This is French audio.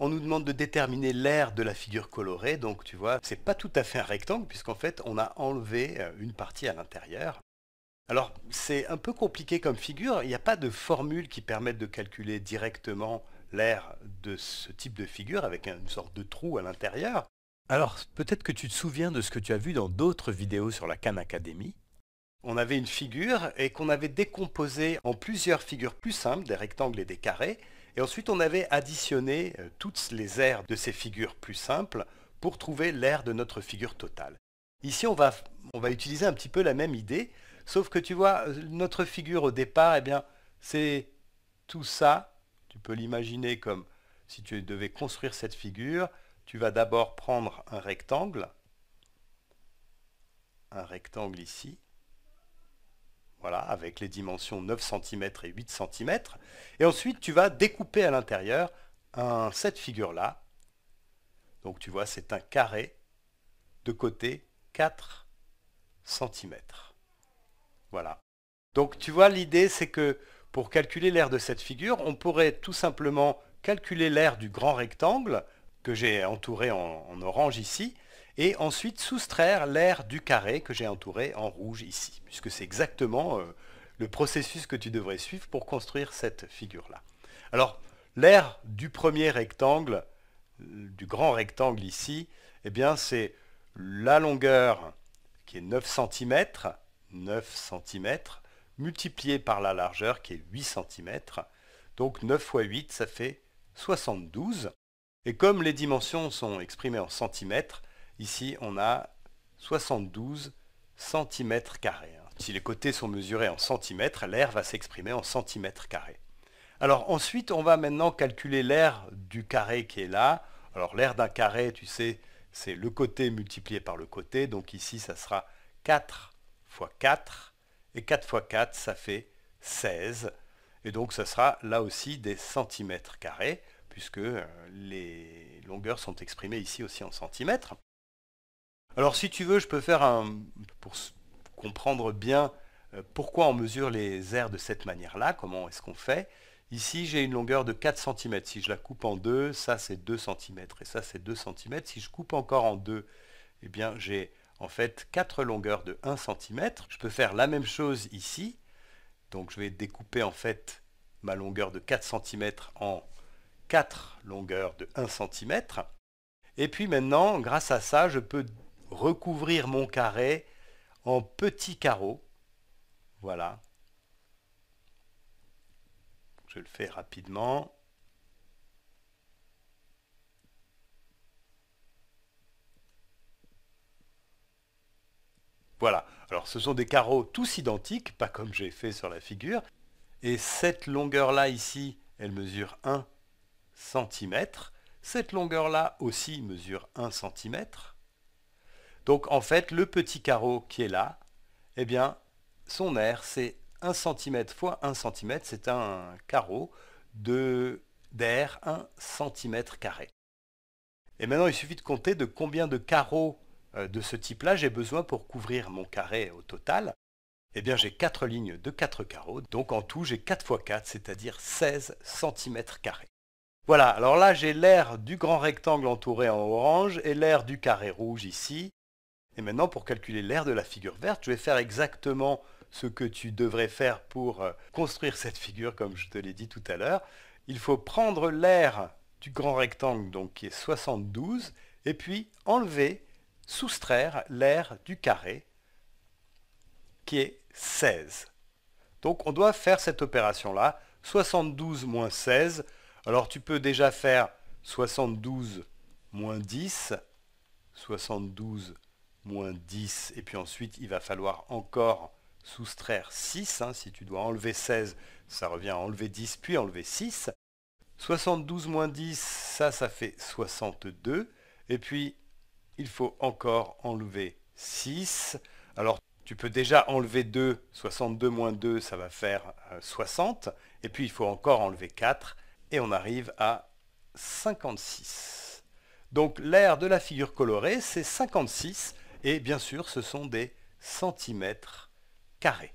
On nous demande de déterminer l'aire de la figure colorée, donc tu vois, c'est pas tout à fait un rectangle puisqu'en fait on a enlevé euh, une partie à l'intérieur. Alors c'est un peu compliqué comme figure, il n'y a pas de formule qui permette de calculer directement l'aire de ce type de figure avec une sorte de trou à l'intérieur. Alors peut-être que tu te souviens de ce que tu as vu dans d'autres vidéos sur la Khan Academy. On avait une figure et qu'on avait décomposée en plusieurs figures plus simples, des rectangles et des carrés, et ensuite, on avait additionné euh, toutes les aires de ces figures plus simples pour trouver l'aire de notre figure totale. Ici, on va, on va utiliser un petit peu la même idée, sauf que tu vois, euh, notre figure au départ, eh bien, c'est tout ça. Tu peux l'imaginer comme si tu devais construire cette figure, tu vas d'abord prendre un rectangle, un rectangle ici, voilà, avec les dimensions 9 cm et 8 cm. Et ensuite, tu vas découper à l'intérieur cette figure-là. Donc tu vois, c'est un carré de côté 4 cm. Voilà. Donc tu vois, l'idée, c'est que pour calculer l'aire de cette figure, on pourrait tout simplement calculer l'aire du grand rectangle que j'ai entouré en orange ici, et ensuite soustraire l'air du carré que j'ai entouré en rouge ici, puisque c'est exactement euh, le processus que tu devrais suivre pour construire cette figure-là. Alors, l'air du premier rectangle, euh, du grand rectangle ici, eh bien c'est la longueur qui est 9 cm, 9 cm, multiplié par la largeur qui est 8 cm. Donc 9 x 8, ça fait 72. Et comme les dimensions sont exprimées en centimètres, Ici, on a 72 cm carrés. Hein. Si les côtés sont mesurés en centimètres, l'air va s'exprimer en centimètres carrés. Alors ensuite, on va maintenant calculer l'air du carré qui est là. Alors l'air d'un carré, tu sais, c'est le côté multiplié par le côté. Donc ici, ça sera 4 fois 4. Et 4 fois 4, ça fait 16. Et donc, ça sera là aussi des centimètres carrés, puisque euh, les longueurs sont exprimées ici aussi en centimètres. Alors si tu veux, je peux faire un... pour comprendre bien euh, pourquoi on mesure les airs de cette manière-là, comment est-ce qu'on fait. Ici, j'ai une longueur de 4 cm. Si je la coupe en deux, ça c'est 2 cm et ça c'est 2 cm. Si je coupe encore en deux, eh bien j'ai en fait 4 longueurs de 1 cm. Je peux faire la même chose ici. Donc je vais découper en fait ma longueur de 4 cm en 4 longueurs de 1 cm. Et puis maintenant, grâce à ça, je peux recouvrir mon carré en petits carreaux. Voilà. Je le fais rapidement. Voilà. Alors ce sont des carreaux tous identiques, pas comme j'ai fait sur la figure. Et cette longueur-là ici, elle mesure 1 cm. Cette longueur-là aussi mesure 1 cm. Donc en fait, le petit carreau qui est là, eh bien, son aire, c'est 1 cm fois 1 cm, c'est un carreau d'air 1 cm carré. Et maintenant, il suffit de compter de combien de carreaux euh, de ce type-là j'ai besoin pour couvrir mon carré au total. Eh bien, j'ai 4 lignes de 4 carreaux, donc en tout, j'ai 4 x 4, c'est-à-dire 16 cm carrés. Voilà, alors là, j'ai l'air du grand rectangle entouré en orange et l'air du carré rouge ici, et maintenant, pour calculer l'aire de la figure verte, je vais faire exactement ce que tu devrais faire pour euh, construire cette figure, comme je te l'ai dit tout à l'heure. Il faut prendre l'aire du grand rectangle, donc qui est 72, et puis enlever, soustraire l'aire du carré, qui est 16. Donc on doit faire cette opération-là, 72 moins 16. Alors tu peux déjà faire 72 moins 10, 72 moins 10, et puis ensuite il va falloir encore soustraire 6, hein, si tu dois enlever 16, ça revient à enlever 10, puis enlever 6. 72 moins 10, ça, ça fait 62, et puis il faut encore enlever 6. Alors tu peux déjà enlever 2, 62 moins 2, ça va faire 60, euh, et puis il faut encore enlever 4, et on arrive à 56. Donc l'aire de la figure colorée, c'est 56, et bien sûr, ce sont des centimètres carrés.